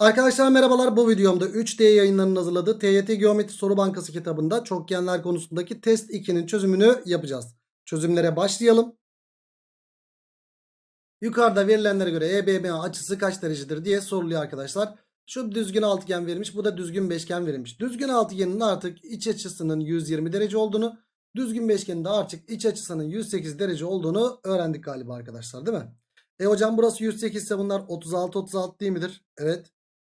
Arkadaşlar merhabalar bu videomda 3D yayınlarının hazırladığı TYT Geometri Soru Bankası kitabında çokgenler konusundaki test 2'nin çözümünü yapacağız. Çözümlere başlayalım. Yukarıda verilenlere göre EBM açısı kaç derecedir diye soruluyor arkadaşlar. Şu düzgün altıgen verilmiş bu da düzgün beşgen verilmiş. Düzgün altıgenin artık iç açısının 120 derece olduğunu düzgün beşgenin de artık iç açısının 108 derece olduğunu öğrendik galiba arkadaşlar değil mi? E hocam burası 108 ise bunlar 36-36 değil midir? Evet.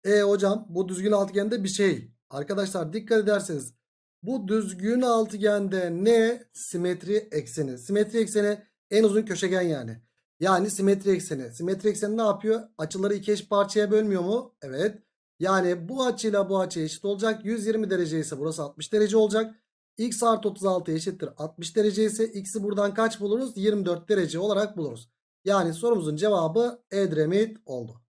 E hocam bu düzgün altıgende bir şey. Arkadaşlar dikkat ederseniz bu düzgün altıgende ne? Simetri ekseni. Simetri ekseni en uzun köşegen yani. Yani simetri ekseni. Simetri ekseni ne yapıyor? Açıları iki eş parçaya bölmüyor mu? Evet. Yani bu açıyla bu açı eşit olacak. 120 derece ise burası 60 derece olacak. X artı 36 eşittir 60 derece ise x'i buradan kaç buluruz? 24 derece olarak buluruz. Yani sorumuzun cevabı Edremit oldu.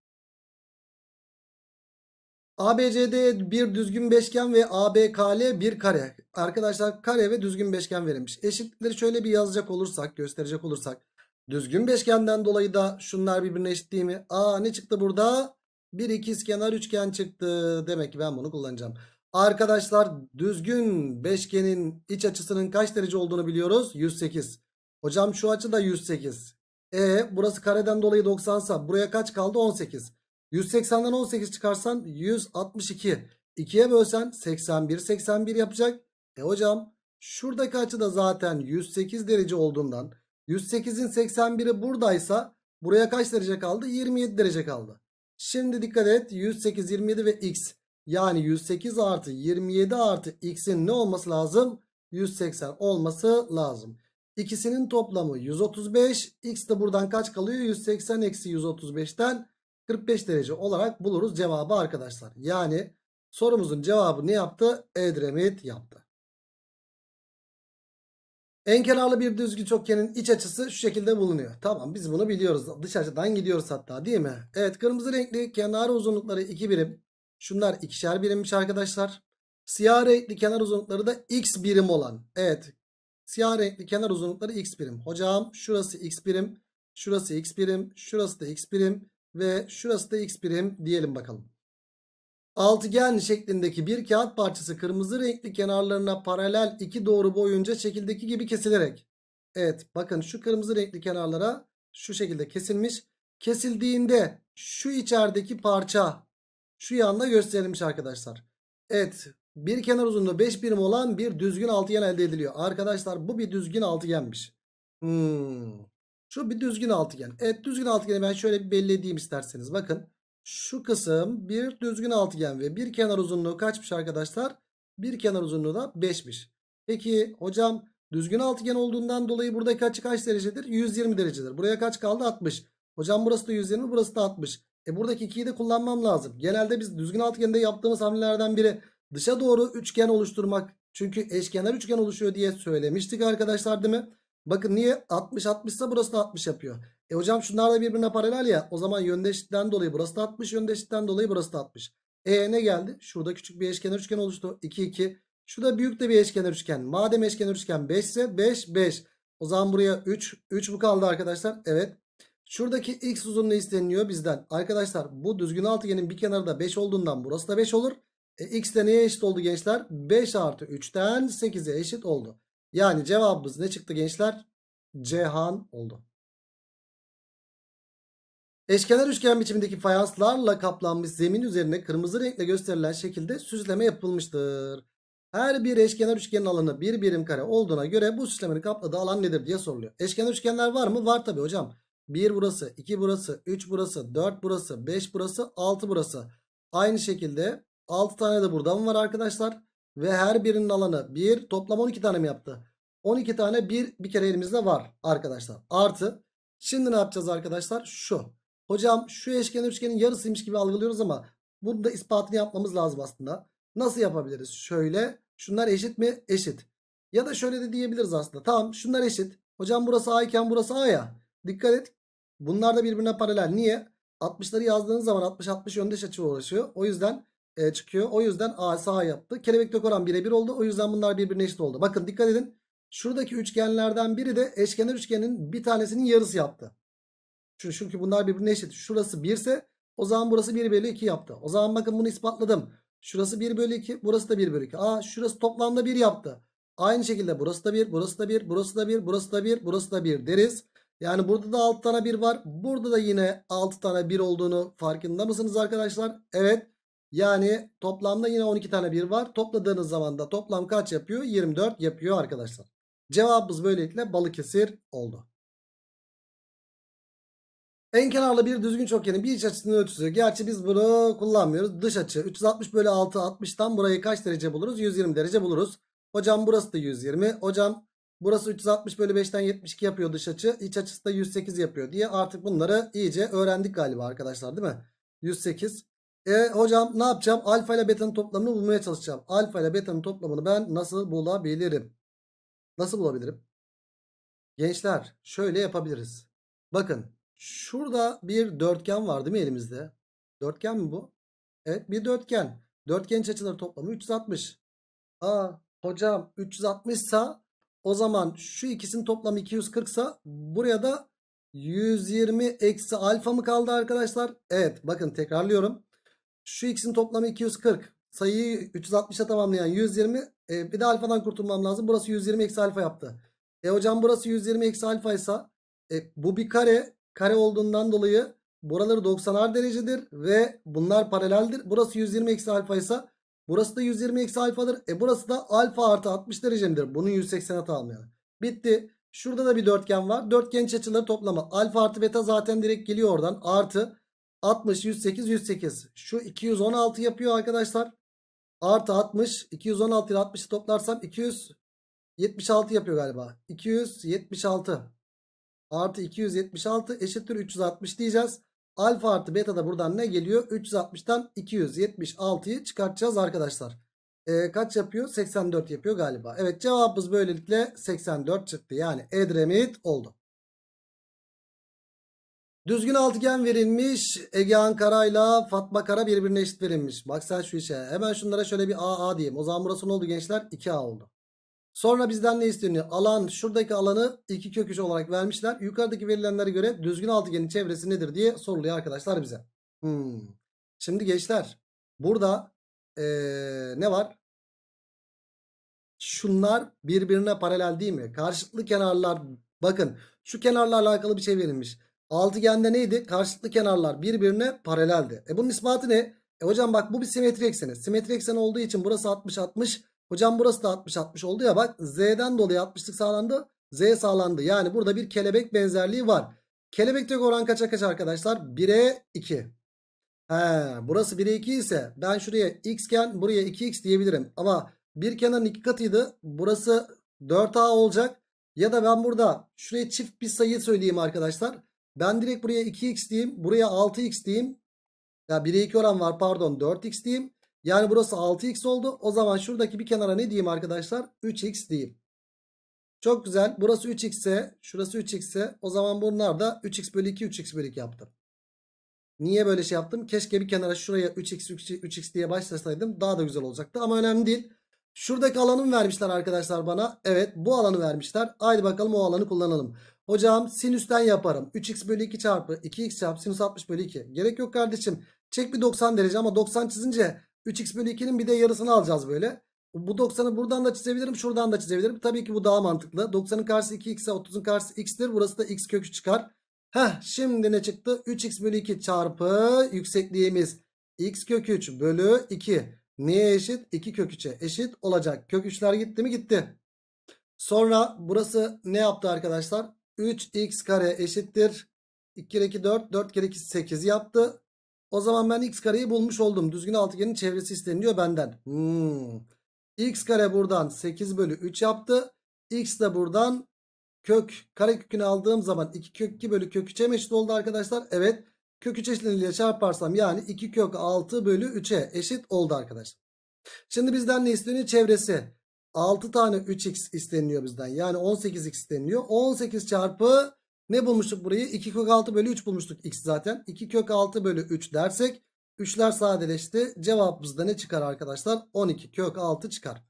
ABCD bir düzgün beşgen ve ABKL bir kare. Arkadaşlar kare ve düzgün beşgen verilmiş. Eşitlikleri şöyle bir yazacak olursak, gösterecek olursak. Düzgün beşgenden dolayı da şunlar birbirine eşit değil mi? Aa ne çıktı burada? Bir ikizkenar üçgen çıktı. Demek ki ben bunu kullanacağım. Arkadaşlar düzgün beşgenin iç açısının kaç derece olduğunu biliyoruz? 108. Hocam şu açı da 108. E burası kareden dolayı 90 sa buraya kaç kaldı? 18. 180'den 18 çıkarsan 162. 2'ye bölsen 81 81 yapacak. E hocam şuradaki açı da zaten 108 derece olduğundan 108'in 81'i buradaysa buraya kaç derece kaldı? 27 derece kaldı. Şimdi dikkat et 108 27 ve x yani 108 artı 27 artı x'in ne olması lazım? 180 olması lazım. İkisinin toplamı 135. X de buradan kaç kalıyor? 180 eksi 135'ten 45 derece olarak buluruz cevabı arkadaşlar. Yani sorumuzun cevabı ne yaptı? Edremit yaptı. Enkenarlı bir düzgün çokgenin iç açısı şu şekilde bulunuyor. Tamam biz bunu biliyoruz. Dış açıdan gidiyoruz hatta değil mi? Evet kırmızı renkli kenar uzunlukları 2 birim. Şunlar ikişer birimmiş arkadaşlar. Siyah renkli kenar uzunlukları da x birim olan. Evet siyah renkli kenar uzunlukları x birim. Hocam şurası x birim. Şurası x birim. Şurası da x birim ve şurası da x birim diyelim bakalım. Altıgen şeklindeki bir kağıt parçası kırmızı renkli kenarlarına paralel iki doğru boyunca şekildeki gibi kesilerek. Evet bakın şu kırmızı renkli kenarlara şu şekilde kesilmiş. Kesildiğinde şu içerideki parça şu yanda gösterilmiş arkadaşlar. Evet bir kenar uzunluğu 5 birim olan bir düzgün altıgen elde ediliyor. Arkadaşlar bu bir düzgün altıgenmiş. Hmm. Şu bir düzgün altıgen. Evet düzgün altıgeni ben şöyle bir belli isterseniz. Bakın şu kısım bir düzgün altıgen ve bir kenar uzunluğu kaçmış arkadaşlar? Bir kenar uzunluğu da 5'miş. Peki hocam düzgün altıgen olduğundan dolayı burada kaç kaç derecedir? 120 derecedir. Buraya kaç kaldı? 60. Hocam burası da 120 burası da 60. E buradaki 2'yi de kullanmam lazım. Genelde biz düzgün altıgende yaptığımız hamlelerden biri dışa doğru üçgen oluşturmak. Çünkü eşkenar üçgen oluşuyor diye söylemiştik arkadaşlar değil mi? Bakın niye 60 60 ise burası da 60 yapıyor. E hocam şunlar da birbirine paralel ya. O zaman yöndeşlikten dolayı burası da 60. Yöndeşlikten dolayı burası da 60. E ne geldi? Şurada küçük bir eşkenar üçgen oluştu. 2 2. Şurada büyük de bir eşkenar üçgen. Madem eşkenar üçgen 5 ise 5 5. O zaman buraya 3. 3 bu kaldı arkadaşlar? Evet. Şuradaki x uzunluğu isteniyor bizden. Arkadaşlar bu düzgün altıgenin bir kenarı da 5 olduğundan burası da 5 olur. E, x de neye eşit oldu gençler? 5 artı 3'ten 8'e eşit oldu. Yani cevabımız ne çıktı gençler? Cihan oldu. Eşkenar üçgen biçimindeki fayanslarla kaplanmış zemin üzerine kırmızı renkle gösterilen şekilde süsleme yapılmıştır. Her bir eşkenar üçgenin alanı bir birim kare olduğuna göre bu süslemenin kapladığı alan nedir diye soruluyor. Eşkenar üçgenler var mı? Var tabi hocam. 1 burası, 2 burası, 3 burası, 4 burası, 5 burası, 6 burası. Aynı şekilde 6 tane de buradan var arkadaşlar. Ve her birinin alanı 1. Toplam 12 tane mi yaptı? 12 tane 1 bir kere elimizde var arkadaşlar. Artı. Şimdi ne yapacağız arkadaşlar? Şu. Hocam şu eşkenin üçgenin yarısıymış gibi algılıyoruz ama bunu da ispatını yapmamız lazım aslında. Nasıl yapabiliriz? Şöyle. Şunlar eşit mi? Eşit. Ya da şöyle de diyebiliriz aslında. Tamam şunlar eşit. Hocam burası A iken burası A ya. Dikkat et. Bunlar da birbirine paralel. Niye? 60'ları yazdığınız zaman 60-60 yöndeş açı uğraşıyor. O yüzden e, çıkıyor. O yüzden A sağ yaptı. Kelebek Kelebeklik oran birebir oldu. O yüzden bunlar birbirine eşit oldu. Bakın dikkat edin. Şuradaki üçgenlerden biri de eşkenar üçgenin bir tanesinin yarısı yaptı. Çünkü, çünkü bunlar birbirine eşit. Şurası 1 ise o zaman burası 1 bölü 2 yaptı. O zaman bakın bunu ispatladım. Şurası 1 bölü 2 burası da 1 bölü 2. Aa şurası toplamda 1 yaptı. Aynı şekilde burası da 1 burası da 1 burası da 1 burası da 1 burası da 1 deriz. Yani burada da 6 tane 1 var. Burada da yine 6 tane 1 olduğunu farkında mısınız arkadaşlar? Evet. Yani toplamda yine 12 tane 1 var. Topladığınız zaman da toplam kaç yapıyor? 24 yapıyor arkadaşlar. Cevabımız böylelikle Balıkesir oldu. En kenarlı bir düzgün çokgenin bir iç açısının ölçüsü. Gerçi biz bunu kullanmıyoruz. Dış açı 360 bölü 6 60'tan burayı kaç derece buluruz? 120 derece buluruz. Hocam burası da 120. Hocam burası 360 bölü 5'ten 72 yapıyor dış açı. İç açısı da 108 yapıyor diye artık bunları iyice öğrendik galiba arkadaşlar değil mi? 108. E hocam ne yapacağım? Alfa ile beta'nın toplamını bulmaya çalışacağım. Alfa ile beta'nın toplamını ben nasıl bulabilirim? Nasıl bulabilirim? Gençler şöyle yapabiliriz. Bakın şurada bir dörtgen var değil mi elimizde? Dörtgen mi bu? Evet bir dörtgen. Dörtgen açıları toplamı 360. Aa hocam 360 ise o zaman şu ikisinin toplamı 240 ise buraya da 120 eksi alfa mı kaldı arkadaşlar? Evet bakın tekrarlıyorum. Şu x'in toplamı 240. Sayıyı 360'a tamamlayan 120. E, bir de alfadan kurtulmam lazım. Burası 120 eksi alfa yaptı. E hocam burası 120 eksi alfa ise e, bu bir kare. Kare olduğundan dolayı buraları 90'ar derecedir ve bunlar paraleldir. Burası 120 eksi alfa ise burası da 120 eksi alfadır. E burası da alfa artı 60 derecemdir. Bunun 180'e tamamlayalım. Bitti. Şurada da bir dörtgen var. Dörtgen açıları toplamı. Alfa artı beta zaten direkt geliyor oradan. Artı 60, 108, 108. Şu 216 yapıyor arkadaşlar. Artı 60. 216 ile 60'ı toplarsam 276 yapıyor galiba. 276 artı 276 eşittir 360 diyeceğiz. Alfa artı beta da buradan ne geliyor? 360'tan 276'yı çıkartacağız arkadaşlar. E, kaç yapıyor? 84 yapıyor galiba. Evet cevabımız böylelikle 84 çıktı. Yani Edremit oldu. Düzgün altıgen verilmiş. Ege Ankara ile Fatma Kara birbirine eşit verilmiş. Bak sen şu işe. Hemen şunlara şöyle bir AA diyeyim. O zaman burası ne oldu gençler? 2A oldu. Sonra bizden ne isteniyor? Alan şuradaki alanı 2 kök 3 olarak vermişler. Yukarıdaki verilenlere göre düzgün altıgenin çevresi nedir diye soruluyor arkadaşlar bize. Hmm. Şimdi gençler burada ee, ne var? Şunlar birbirine paralel değil mi? Karşıtlı kenarlar bakın şu kenarlarla alakalı bir şey verilmiş. Altıgende neydi? Karşılıklı kenarlar birbirine paraleldi. E bunun ispatı ne? E hocam bak bu bir simetri ekseni. Simetri eksen olduğu için burası 60-60. Hocam burası da 60-60 oldu ya bak Z'den dolayı 60'lık sağlandı. Z sağlandı. Yani burada bir kelebek benzerliği var. Kelebekteki oran kaça kaç arkadaşlar? 1'e 2. He, burası 1'e 2 ise ben şuraya x iken buraya 2x diyebilirim. Ama bir kenarın iki katıydı. Burası 4a olacak. Ya da ben burada şuraya çift bir sayı söyleyeyim arkadaşlar. Ben direkt buraya 2x diyeyim. Buraya 6x diyeyim. Ya 1'e 2 oran var pardon 4x diyeyim. Yani burası 6x oldu. O zaman şuradaki bir kenara ne diyeyim arkadaşlar? 3x diyeyim. Çok güzel. Burası 3x ise şurası 3x ise o zaman bunlar da 3x bölü 2 3x bölü 2 yaptım. Niye böyle şey yaptım? Keşke bir kenara şuraya 3x 3x 3x diye başlasaydım daha da güzel olacaktı. Ama önemli değil. Şuradaki alanı vermişler arkadaşlar bana? Evet bu alanı vermişler. Haydi bakalım o alanı kullanalım. Hocam sinüsten yaparım. 3x bölü 2 çarpı 2x çarpı sinüs 60 bölü 2. Gerek yok kardeşim. Çek bir 90 derece ama 90 çizince 3x bölü 2'nin bir de yarısını alacağız böyle. Bu 90'ı buradan da çizebilirim şuradan da çizebilirim. Tabii ki bu daha mantıklı. 90'ın karşısı 2x ise 30'un karşısı x'tir. Burası da x kökü çıkar. Heh şimdi ne çıktı? 3x bölü 2 çarpı yüksekliğimiz x kök 3 bölü 2. Neye eşit? 2 kök 3'e eşit olacak. Kök 3'ler gitti mi? Gitti. Sonra burası ne yaptı arkadaşlar? 3x kare eşittir. 2 kere 2 4. 4 kere 2 8 yaptı. O zaman ben x kareyi bulmuş oldum. Düzgün altıgenin çevresi isteniyor benden. Hmm. x kare buradan 8 bölü 3 yaptı. x de buradan kök kare kökünü aldığım zaman 2 kök 2 bölü kök 3'e eşit oldu arkadaşlar. Evet kök 3 eşitliğiyle çarparsam yani 2 kök 6 bölü 3'e eşit oldu arkadaşlar. Şimdi bizden ne isteniyor? Çevresi. 6 tane 3x isteniliyor bizden. Yani 18x isteniliyor. 18 çarpı ne bulmuştuk burayı? 2 kök 6 bölü 3 bulmuştuk x zaten. 2 kök 6 bölü 3 dersek 3'ler sadeleşti. Cevabımızda ne çıkar arkadaşlar? 12 kök 6 çıkar.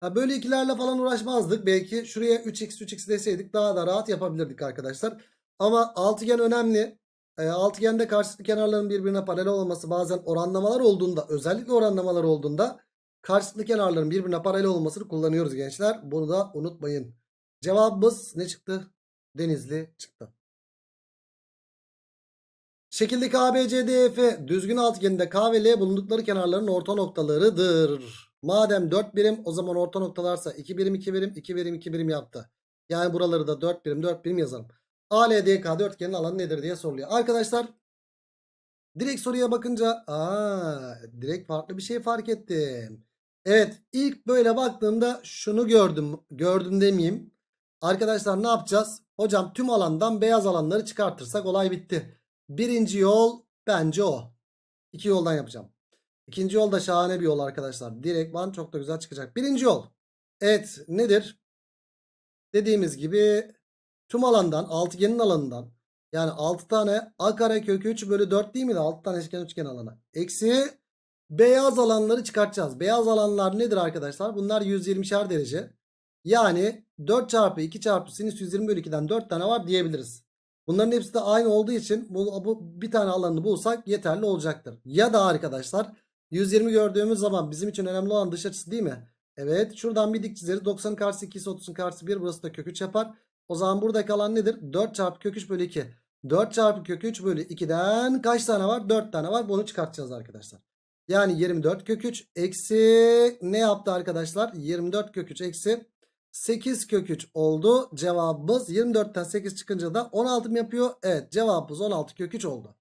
Ha böyle ikilerle falan uğraşmazdık. Belki şuraya 3x 3x deseydik daha da rahat yapabilirdik arkadaşlar. Ama altıgen önemli. E, altıgende karşılıklı kenarların birbirine paralel olması bazen oranlamalar olduğunda özellikle oranlamalar olduğunda Karşılıklı kenarların birbirine paralel olmasını kullanıyoruz gençler. Bunu da unutmayın. Cevabımız ne çıktı? Denizli çıktı. Şekildeki ABCDF düzgün altgeninde K ve L bulundukları kenarların orta noktalarıdır. Madem 4 birim o zaman orta noktalarsa 2 birim 2 birim 2 birim 2 birim yaptı. Yani buraları da 4 birim 4 birim yazalım. ALDK dörtgenin alanı nedir diye soruluyor. Arkadaşlar direkt soruya bakınca aa direkt farklı bir şey fark ettim. Evet ilk böyle baktığımda şunu gördüm. Gördüm demeyeyim. Arkadaşlar ne yapacağız? Hocam tüm alandan beyaz alanları çıkartırsak olay bitti. Birinci yol bence o. İki yoldan yapacağım. İkinci yol da şahane bir yol arkadaşlar. Direkt Direktman çok da güzel çıkacak. Birinci yol. Evet nedir? Dediğimiz gibi tüm alandan altıgenin alanından yani 6 tane a kare kökü 3 bölü 4 değil mi? 6 tane eşkenar üçgen alanı. Eksi Beyaz alanları çıkartacağız. Beyaz alanlar nedir arkadaşlar? Bunlar 120'şer derece. Yani 4 çarpı 2 çarpı sinüs 120 bölü 2'den 4 tane var diyebiliriz. Bunların hepsi de aynı olduğu için bu, bu bir tane alanını bulsak yeterli olacaktır. Ya da arkadaşlar 120 gördüğümüz zaman bizim için önemli olan dış açısı değil mi? Evet şuradan bir dik çizeriz. 90'ın karşısı 2 ise 30'un karşısı 1 burası da köküç yapar. O zaman burada kalan nedir? 4 çarpı köküç bölü 2. 4 çarpı köküç bölü 2'den kaç tane var? 4 tane var. Bunu çıkartacağız arkadaşlar. Yani 24 kök 3 eksi ne yaptı arkadaşlar? 24 kök 3 eksi 8 kök 3 oldu. Cevabımız 24'ten 8 çıkınca da 16 mı yapıyor? Evet cevabımız 16 kök 3 oldu.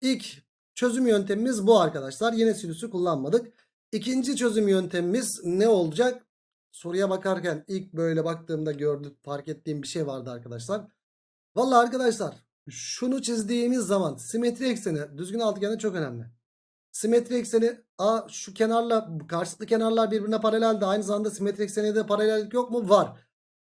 İlk çözüm yöntemimiz bu arkadaşlar. Yine sinüsü kullanmadık. İkinci çözüm yöntemimiz ne olacak? Soruya bakarken ilk böyle baktığımda gördük, fark ettiğim bir şey vardı arkadaşlar. Vallahi arkadaşlar şunu çizdiğimiz zaman simetri ekseni düzgün altıgen de çok önemli. Simetri ekseni A şu kenarla karşılıklı kenarlar birbirine paralel de aynı zamanda simetri ekseni de paralellik yok mu? Var.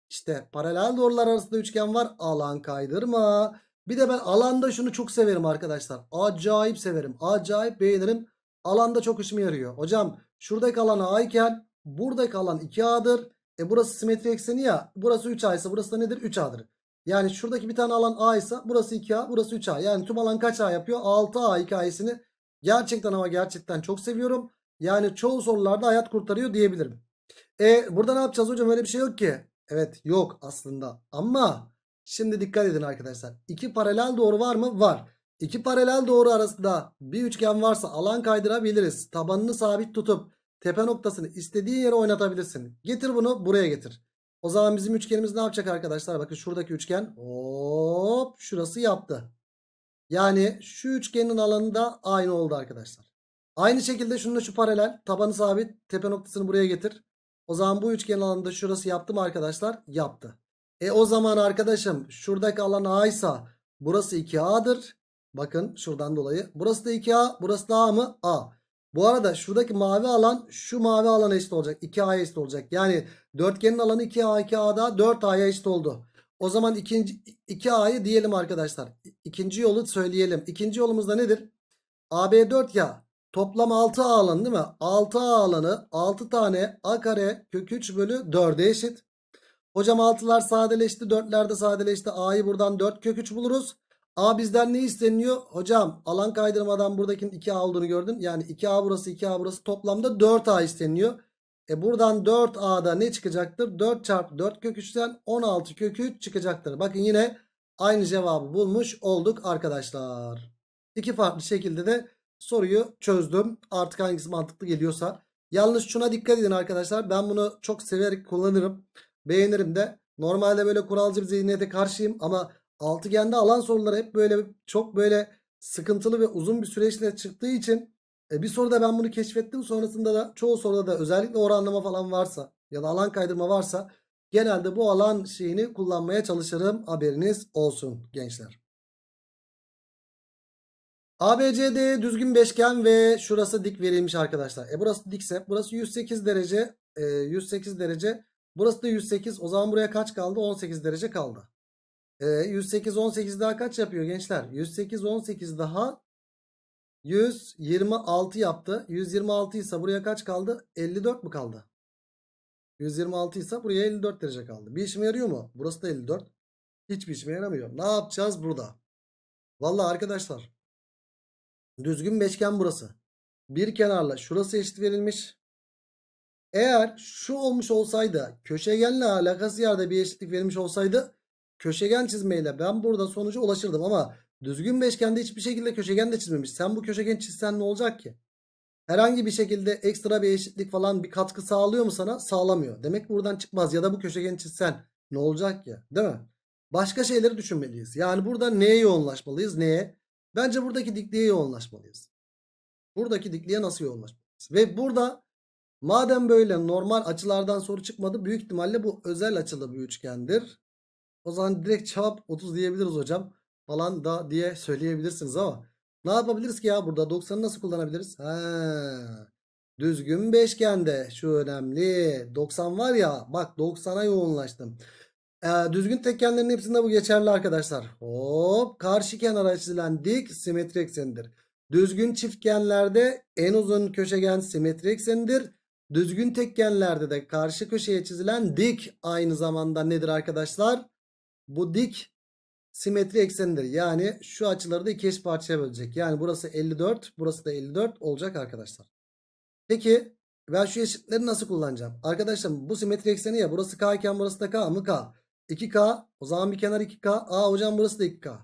İşte paralel doğrular arasında üçgen var. Alan kaydırma. Bir de ben alanda şunu çok severim arkadaşlar. Acayip severim. Acayip beğenirim. Alanda çok işime yarıyor. Hocam şuradaki alan A iken buradaki alan 2A'dır. E burası simetri ekseni ya. Burası 3A ise burası da nedir? 3A'dır. Yani şuradaki bir tane alan A ise burası 2A burası 3A. Yani tüm alan kaç A yapıyor? 6A hikayesini Gerçekten ama gerçekten çok seviyorum. Yani çoğu sorularda hayat kurtarıyor diyebilirim. E burada ne yapacağız hocam öyle bir şey yok ki. Evet yok aslında ama şimdi dikkat edin arkadaşlar. İki paralel doğru var mı? Var. İki paralel doğru arasında bir üçgen varsa alan kaydırabiliriz. Tabanını sabit tutup tepe noktasını istediğin yere oynatabilirsin. Getir bunu buraya getir. O zaman bizim üçgenimiz ne yapacak arkadaşlar? Bakın şuradaki üçgen hop şurası yaptı. Yani şu üçgenin alanı da aynı oldu arkadaşlar. Aynı şekilde şununla şu paralel. Tabanı sabit. Tepe noktasını buraya getir. O zaman bu üçgenin alanında şurası yaptı mı arkadaşlar? Yaptı. E o zaman arkadaşım şuradaki alan A ise burası 2A'dır. Bakın şuradan dolayı. Burası da 2A. Burası da A mı? A. Bu arada şuradaki mavi alan şu mavi alana eşit olacak. 2A'ya eşit olacak. Yani dörtgenin alanı 2A 2A'da 4A'ya eşit oldu. O zaman ikinci 2A'yı diyelim arkadaşlar. İkinci yolu söyleyelim. İkinci yolumuzda nedir? AB4 ya toplam 6A alanı değil mi? 6A alanı 6 tane A kare kök 3 bölü 4'e eşit. Hocam 6'lar sadeleşti 4'ler de sadeleşti. A'yı buradan 4 kök 3 buluruz. A bizden ne isteniyor? Hocam alan kaydırmadan buradakinin 2A olduğunu gördün. Yani 2A burası 2A burası toplamda 4A isteniyor. E buradan 4A'da ne çıkacaktır? 4 çarpı 4 kök 3'ten 16 kök 3 çıkacaktır. Bakın yine aynı cevabı bulmuş olduk arkadaşlar. İki farklı şekilde de soruyu çözdüm. Artık hangisi mantıklı geliyorsa. Yalnız şuna dikkat edin arkadaşlar. Ben bunu çok severek kullanırım. Beğenirim de. Normalde böyle kuralcı bir zihniyete karşıyım ama altıgende alan soruları hep böyle çok böyle sıkıntılı ve uzun bir süreçle çıktığı için e bir soruda ben bunu keşfettim. Sonrasında da çoğu soruda da özellikle oranlama falan varsa ya da alan kaydırma varsa genelde bu alan şeyini kullanmaya çalışırım. Haberiniz olsun gençler. ABCD düzgün beşgen ve şurası dik verilmiş arkadaşlar. E burası dikse burası 108 derece e, 108 derece burası da 108 o zaman buraya kaç kaldı 18 derece kaldı. E, 108 18 daha kaç yapıyor gençler? 108 18 daha 126 yaptı. 126 ise buraya kaç kaldı? 54 mu kaldı? 126 ise buraya 54 derece kaldı. Bir işime yarıyor mu? Burası da 54. Hiçbir işime yaramıyor. Ne yapacağız burada? Valla arkadaşlar. Düzgün beşgen burası. Bir kenarla şurası eşit verilmiş. Eğer şu olmuş olsaydı köşegenle alakası yerde bir eşitlik verilmiş olsaydı köşegen çizmeyle ben burada sonuca ulaşırdım ama Düzgün beşgende hiçbir şekilde köşegen de çizmemiş. Sen bu köşegen çizsen ne olacak ki? Herhangi bir şekilde ekstra bir eşitlik falan bir katkı sağlıyor mu sana? Sağlamıyor. Demek buradan çıkmaz ya da bu köşegeni çizsen ne olacak ki, Değil mi? Başka şeyleri düşünmeliyiz. Yani burada neye yoğunlaşmalıyız? Neye? Bence buradaki dikliğe yoğunlaşmalıyız. Buradaki dikliğe nasıl yoğunlaşmalıyız? Ve burada madem böyle normal açılardan soru çıkmadı büyük ihtimalle bu özel açılı bir üçgendir. O zaman direkt cevap 30 diyebiliriz hocam falan da diye söyleyebilirsiniz ama ne yapabiliriz ki ya burada 90'ı nasıl kullanabiliriz? Ha. Düzgün beşgende şu önemli. 90 var ya bak 90'a yoğunlaştım. Ee, düzgün tekkenlerin hepsinde bu geçerli arkadaşlar. Hop karşı kenara çizilen dik simetri eksenidir. Düzgün çiftgenlerde en uzun köşegen simetri eksenidir. Düzgün tekgenlerde de karşı köşeye çizilen dik aynı zamanda nedir arkadaşlar? Bu dik simetri eksenidir. Yani şu açıları da iki eş parçaya bölecek. Yani burası 54, burası da 54 olacak arkadaşlar. Peki ben şu eşitleri nasıl kullanacağım? Arkadaşlar bu simetri ekseni ya burası K iken burası da K mı K? 2K o zaman bir kenar 2K. Aa hocam burası da 2K.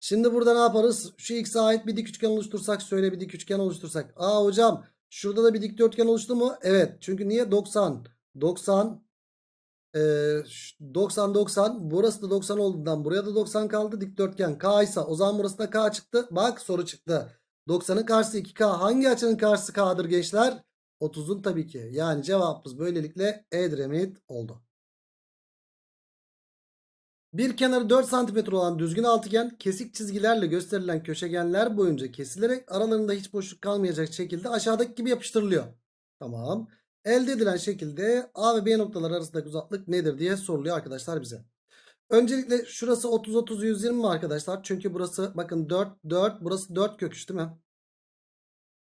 Şimdi burada ne yaparız? Şu x'e ait bir dik üçgen oluştursak söyle bir dik üçgen oluştursak. Aa hocam şurada da bir dikdörtgen oluştu mu? Evet çünkü niye? 90, 90, 90-90 ee, burası da 90 olduğundan buraya da 90 kaldı. Dikdörtgen K ise o zaman burası da K çıktı. Bak soru çıktı. 90'ın karşısı 2K. Hangi açının karşısı K'dır gençler? 30'un tabii ki. Yani cevabımız böylelikle Edremit oldu. Bir kenarı 4 cm olan düzgün altıgen kesik çizgilerle gösterilen köşegenler boyunca kesilerek aralarında hiç boşluk kalmayacak şekilde aşağıdaki gibi yapıştırılıyor. Tamam. Elde edilen şekilde A ve B noktaları arasındaki uzaklık nedir diye soruluyor arkadaşlar bize. Öncelikle şurası 30 30 120 mi arkadaşlar? Çünkü burası bakın 4 4 burası 4 köküç değil mi?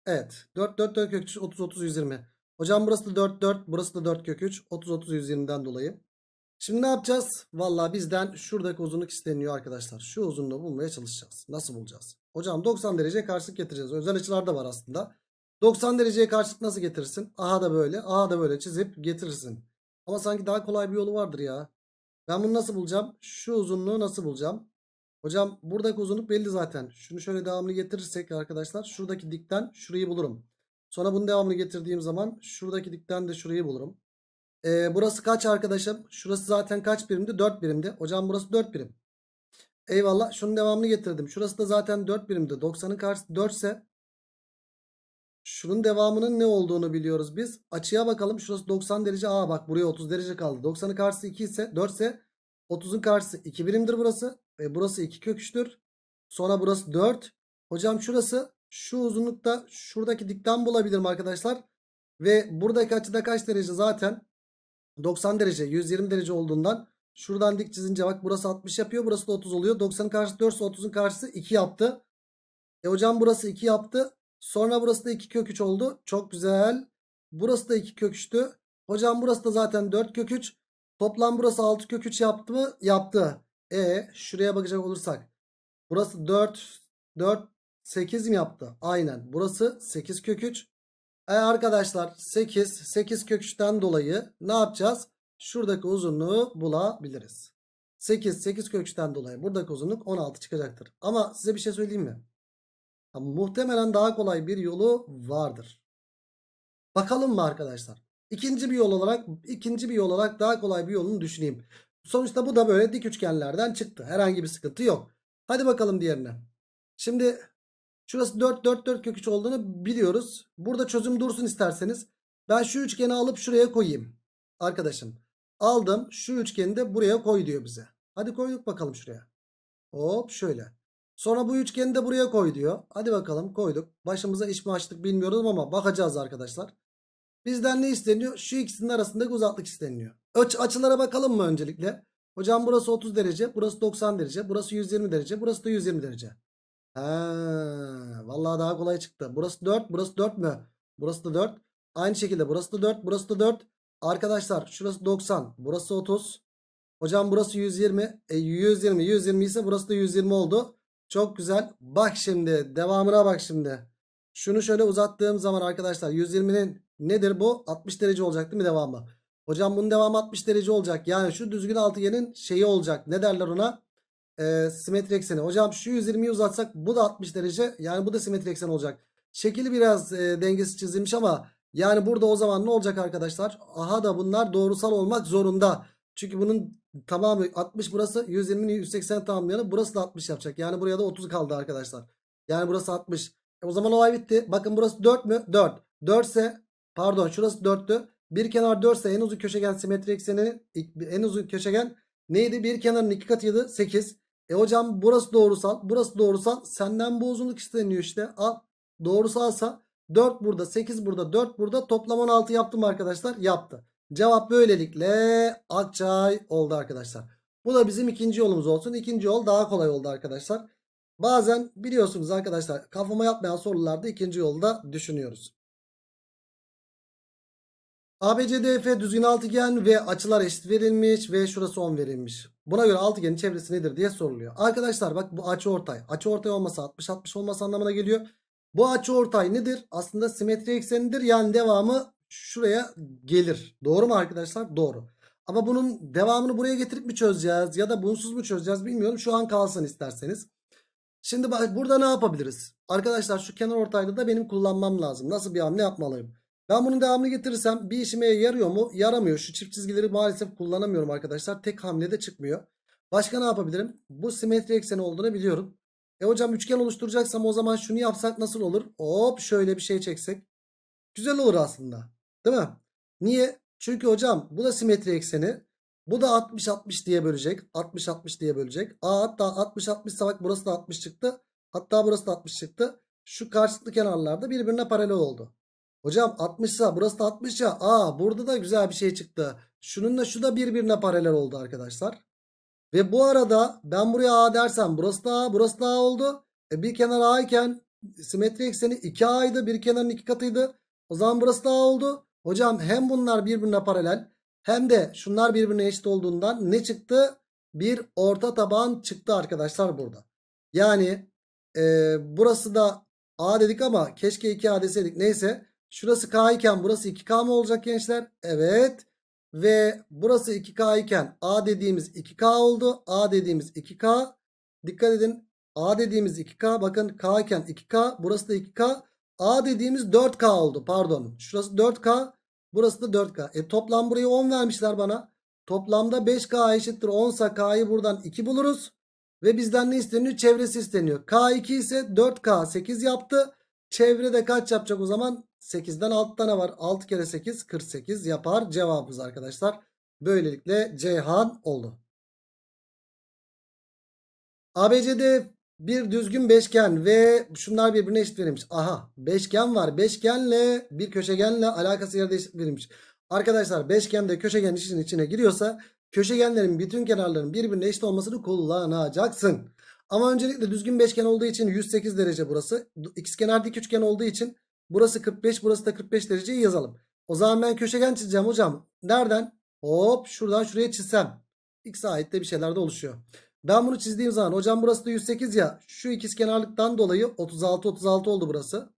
Evet. 4 4 4 köküç 30 30 120. Hocam burası da 4 4 burası da 4 köküç 30 30 120'den dolayı. Şimdi ne yapacağız? Valla bizden şuradaki uzunluk isteniyor arkadaşlar. Şu uzunluğu bulmaya çalışacağız. Nasıl bulacağız? Hocam 90 derece karşılık getireceğiz. Özel açılar da var aslında. 90 dereceye karşılık nasıl getirirsin? Aha da böyle. Aha da böyle çizip getirirsin. Ama sanki daha kolay bir yolu vardır ya. Ben bunu nasıl bulacağım? Şu uzunluğu nasıl bulacağım? Hocam buradaki uzunluk belli zaten. Şunu şöyle devamlı getirirsek arkadaşlar şuradaki dikten şurayı bulurum. Sonra bunu devamlı getirdiğim zaman şuradaki dikten de şurayı bulurum. Ee, burası kaç arkadaşım? Şurası zaten kaç birimdi? 4 birimdi. Hocam burası 4 birim. Eyvallah. Şunu devamlı getirdim. Şurası da zaten 4 birimdi. 90'ın karşısı 4 ise Şunun devamının ne olduğunu biliyoruz biz. Açıya bakalım. Şurası 90 derece. Aa bak buraya 30 derece kaldı. 90'ın karşısı 2 ise 4 ise 30'un karşısı 2 birimdir burası. E, burası 2 kök Sonra burası 4. Hocam şurası şu uzunlukta şuradaki dikten bulabilirim arkadaşlar. Ve buradaki açıda kaç derece zaten 90 derece 120 derece olduğundan şuradan dik çizince bak burası 60 yapıyor burası da 30 oluyor. 90'ın karşısı 4 ise, 30'un karşısı 2 yaptı. E hocam burası 2 yaptı. Sonra burası da 2 kök 3 oldu. Çok güzel. Burası da 2 kök 3'tü. Hocam burası da zaten 4 kök 3. Toplam burası 6 kök 3 yaptı mı? Yaptı. E şuraya bakacak olursak. Burası 4. 4 8 mi yaptı? Aynen. Burası 8 kök 3. E arkadaşlar 8. 8 kök 3'ten dolayı ne yapacağız? Şuradaki uzunluğu bulabiliriz. 8. 8 kök 3'ten dolayı buradaki uzunluk 16 çıkacaktır. Ama size bir şey söyleyeyim mi? Ama muhtemelen daha kolay bir yolu vardır. Bakalım mı arkadaşlar? İkinci bir yol olarak ikinci bir yol olarak daha kolay bir yolunu düşüneyim. Sonuçta bu da böyle dik üçgenlerden çıktı. Herhangi bir sıkıntı yok. Hadi bakalım diğerine. Şimdi şurası 4 4 4 kök 3 olduğunu biliyoruz. Burada çözüm dursun isterseniz. Ben şu üçgeni alıp şuraya koyayım. Arkadaşım aldım şu üçgeni de buraya koy diyor bize. Hadi koyduk bakalım şuraya. Hop şöyle. Sonra bu üçgeni de buraya koy diyor. Hadi bakalım koyduk. Başımıza iş mi açtık bilmiyorum ama bakacağız arkadaşlar. Bizden ne isteniyor? Şu ikisinin arasındaki uzaklık isteniyor. Öç açılara bakalım mı öncelikle? Hocam burası 30 derece, burası 90 derece, burası 120 derece, burası da 120 derece. He, vallahi daha kolay çıktı. Burası 4, burası 4 mü? Burası da 4. Aynı şekilde burası da 4, burası da 4. Arkadaşlar şurası 90, burası 30. Hocam burası 120. E, 120, 120 ise burası da 120 oldu. Çok güzel. Bak şimdi devamına bak şimdi. Şunu şöyle uzattığım zaman arkadaşlar 120'nin nedir bu? 60 derece olacak değil mi devamı? Hocam bunun devamı 60 derece olacak. Yani şu düzgün altıgenin şeyi olacak. Ne derler ona? Ee, simetri ekseni. Hocam şu 120'yi uzatsak bu da 60 derece. Yani bu da simetri eksen olacak. Şekili biraz e, dengesi çizilmiş ama yani burada o zaman ne olacak arkadaşlar? Aha da bunlar doğrusal olmak zorunda. Çünkü bunun tamamı 60 burası 120'nin 180 tamamlayanı burası da 60 yapacak. Yani buraya da 30 kaldı arkadaşlar. Yani burası 60. E o zaman olay bitti. Bakın burası 4 mü? 4. 4 ise pardon şurası 4'tü. Bir kenar 4 ise en uzun köşegen simetri ekseninin en uzun köşegen neydi? Bir kenarın iki katıydı 8. E hocam burası doğrusal. Burası doğrusal. Senden bu uzunluk isteniyor işte. Al. Doğrusalsa 4 burada 8 burada 4 burada toplam 16 yaptım arkadaşlar. Yaptı. Cevap böylelikle Akçay oldu arkadaşlar. Bu da bizim ikinci yolumuz olsun. İkinci yol daha kolay oldu arkadaşlar. Bazen biliyorsunuz arkadaşlar kafama yapmayan sorularda ikinci yolda düşünüyoruz. ABCDF düzgün altıgen ve açılar eşit verilmiş ve şurası 10 verilmiş. Buna göre altıgenin çevresi nedir diye soruluyor. Arkadaşlar bak bu açı ortay. Açı ortay olmasa 60-60 olması anlamına geliyor. Bu açı ortay nedir? Aslında simetri eksenidir. Yani devamı şuraya gelir. Doğru mu arkadaşlar? Doğru. Ama bunun devamını buraya getirip mi çözeceğiz ya da bunsuz mu çözeceğiz bilmiyorum. Şu an kalsın isterseniz. Şimdi burada ne yapabiliriz? Arkadaşlar şu kenar ortayda da benim kullanmam lazım. Nasıl bir hamle yapmalıyım? Ben bunun devamını getirirsem bir işime yarıyor mu? Yaramıyor. Şu çift çizgileri maalesef kullanamıyorum arkadaşlar. Tek hamlede çıkmıyor. Başka ne yapabilirim? Bu simetri ekseni olduğunu biliyorum. E hocam üçgen oluşturacaksam o zaman şunu yapsak nasıl olur? Hop şöyle bir şey çeksek. Güzel olur aslında. Değil mi? Niye? Çünkü hocam bu da simetri ekseni. Bu da 60-60 diye bölecek. 60-60 diye bölecek. Aa, hatta 60-60 sabak burası da 60 çıktı. Hatta burası da 60 çıktı. Şu karşılıklı kenarlarda birbirine paralel oldu. Hocam 60 ise burası da 60 ya. Aa burada da güzel bir şey çıktı. Şununla şu da birbirine paralel oldu arkadaşlar. Ve bu arada ben buraya A dersem burası da A burası da A oldu. E bir kenar A iken simetri ekseni 2A'ydı. Bir kenarın iki katıydı. O zaman burası da A oldu. Hocam hem bunlar birbirine paralel hem de şunlar birbirine eşit olduğundan ne çıktı? Bir orta taban çıktı arkadaşlar burada. Yani e, burası da A dedik ama keşke 2A deseydik. Neyse şurası K iken burası 2K mı olacak gençler? Evet. Ve burası 2K iken A dediğimiz 2K oldu. A dediğimiz 2K. Dikkat edin A dediğimiz 2K. Bakın K iken 2K. Burası da 2K. A dediğimiz 4K oldu. Pardon. Şurası 4K. Burası da 4K. E toplam burayı 10 vermişler bana. Toplamda 5K eşittir 10 sa K'yı buradan 2 buluruz. Ve bizden ne isteniyor? Çevresi isteniyor. K2 ise 4K 8 yaptı. Çevrede kaç yapacak o zaman? 8'den 6 tane var. 6 kere 8 48 yapar cevabımız arkadaşlar. Böylelikle Ceyhan oldu. ABCD bir düzgün beşgen ve şunlar birbirine eşit verilmiş. Aha beşgen var. Beşgenle bir köşegenle alakası yerde eşit verilmiş. Arkadaşlar beşgen de köşegen işin içine giriyorsa köşegenlerin bütün kenarlarının birbirine eşit olmasını kullanacaksın. Ama öncelikle düzgün beşgen olduğu için 108 derece burası. İkizkenar dik üçgen olduğu için burası 45 burası da 45 dereceyi yazalım. O zaman ben köşegen çizeceğim hocam. Nereden? Hop şuradan şuraya çizsem. X'e ait de bir şeyler de oluşuyor. Ben bunu çizdiğim zaman hocam burası da 108 ya. Şu ikizkenarlıktan dolayı 36 36 oldu burası.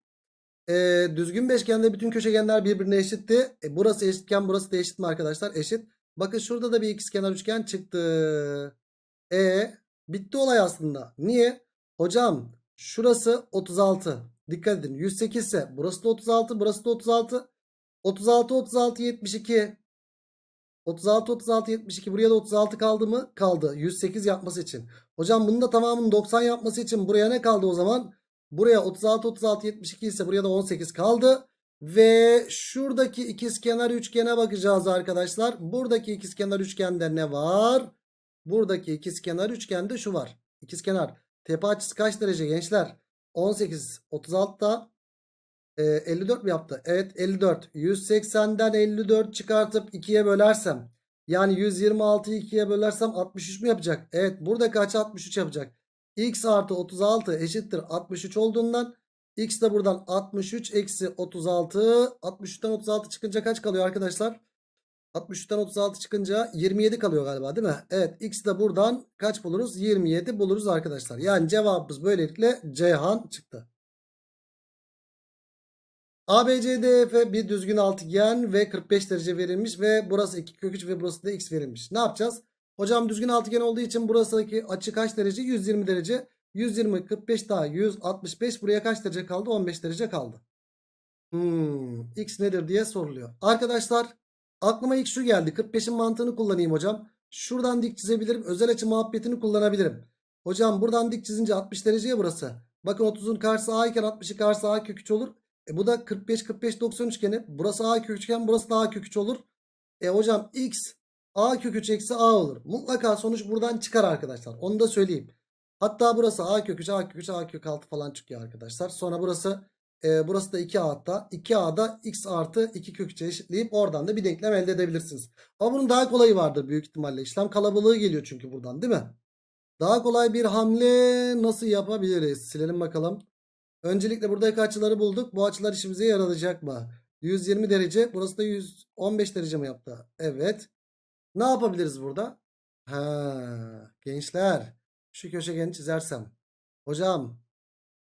E, düzgün beşgende bütün köşegenler birbirine eşitti. E, burası eşitken burası da eşit mi arkadaşlar? Eşit. Bakın şurada da bir ikizkenar üçgen çıktı. E bitti olay aslında. Niye? Hocam şurası 36. Dikkat edin 108 ise burası da 36 burası da 36. 36 36 72 36 36 72 buraya da 36 kaldı mı? Kaldı. 108 yapması için. Hocam bunun da tamamının 90 yapması için buraya ne kaldı o zaman? Buraya 36 36 72 ise buraya da 18 kaldı. Ve şuradaki ikizkenar üçgene bakacağız arkadaşlar. Buradaki ikizkenar üçgende ne var? Buradaki ikizkenar üçgende şu var. İkizkenar. Tepe açısı kaç derece gençler? 18 36 da e, 54 mi yaptı? Evet 54. 180'den 54 çıkartıp 2'ye bölersem yani 126'yı 2'ye bölersem 63 mi yapacak? Evet burada kaç 63 yapacak? X artı 36 eşittir 63 olduğundan X de buradan 63 eksi 36 63'ten 36 çıkınca kaç kalıyor arkadaşlar? 63'ten 36 çıkınca 27 kalıyor galiba değil mi? Evet X de buradan kaç buluruz? 27 buluruz arkadaşlar. Yani cevabımız böylelikle Ceyhan çıktı. ABCDF bir düzgün altıgen ve 45 derece verilmiş ve burası 2 kök 3 ve burası da x verilmiş. Ne yapacağız? Hocam düzgün altıgen olduğu için burasındaki açı kaç derece? 120 derece. 120 45 daha 165 buraya kaç derece kaldı? 15 derece kaldı. Hmm, x nedir diye soruluyor. Arkadaşlar aklıma ilk şu geldi. 45'in mantığını kullanayım hocam. Şuradan dik çizebilirim. Özel açı muhabbetini kullanabilirim. Hocam buradan dik çizince 60 dereceye burası. Bakın 30'un karşısı a iken 60'ı karşısı a kök 3 olur. E bu da 45 45 90 üçgeni. Burası A kök üçgen burası da A kök üç olur. E hocam x A kök üç eksi A olur. Mutlaka sonuç buradan çıkar arkadaşlar. Onu da söyleyeyim. Hatta burası A kök üç, A kök üç, A kök altı falan çıkıyor arkadaşlar. Sonra burası e, burası da 2A hatta. 2A'da x artı 2 kök 3'e eşitleyip oradan da bir denklem elde edebilirsiniz. Ama bunun daha kolayı vardır büyük ihtimalle. İşlem kalabalığı geliyor çünkü buradan değil mi? Daha kolay bir hamle nasıl yapabiliriz? Silelim bakalım. Öncelikle buradaki açıları bulduk. Bu açılar işimize yarayacak mı? 120 derece. Burası da 115 derece mi yaptı? Evet. Ne yapabiliriz burada? Ha, gençler. Şu köşegeni çizersem. Hocam.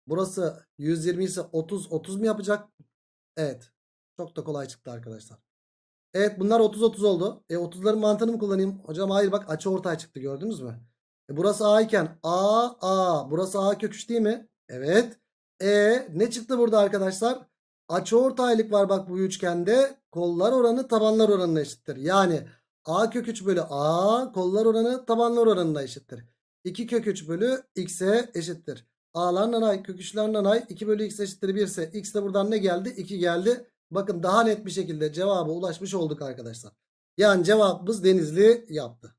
Burası 120 ise 30 30 mu yapacak? Evet. Çok da kolay çıktı arkadaşlar. Evet bunlar 30 30 oldu. E 30'ların mantığını mı kullanayım? Hocam hayır bak açı ortaya çıktı gördünüz mü? E, burası A iken A A. Burası A köküş değil mi? Evet. E ne çıktı burada arkadaşlar? Açıortaylık var bak bu üçgende. Kollar oranı tabanlar oranına eşittir. Yani A kök 3 bölü A kollar oranı tabanlar oranına eşittir. 2 kök 3 bölü x'e eşittir. A'lar nanay kök 3'ler nanay 2 bölü x eşittir 1 ise x de buradan ne geldi? 2 geldi. Bakın daha net bir şekilde cevaba ulaşmış olduk arkadaşlar. Yani cevabımız denizli yaptı.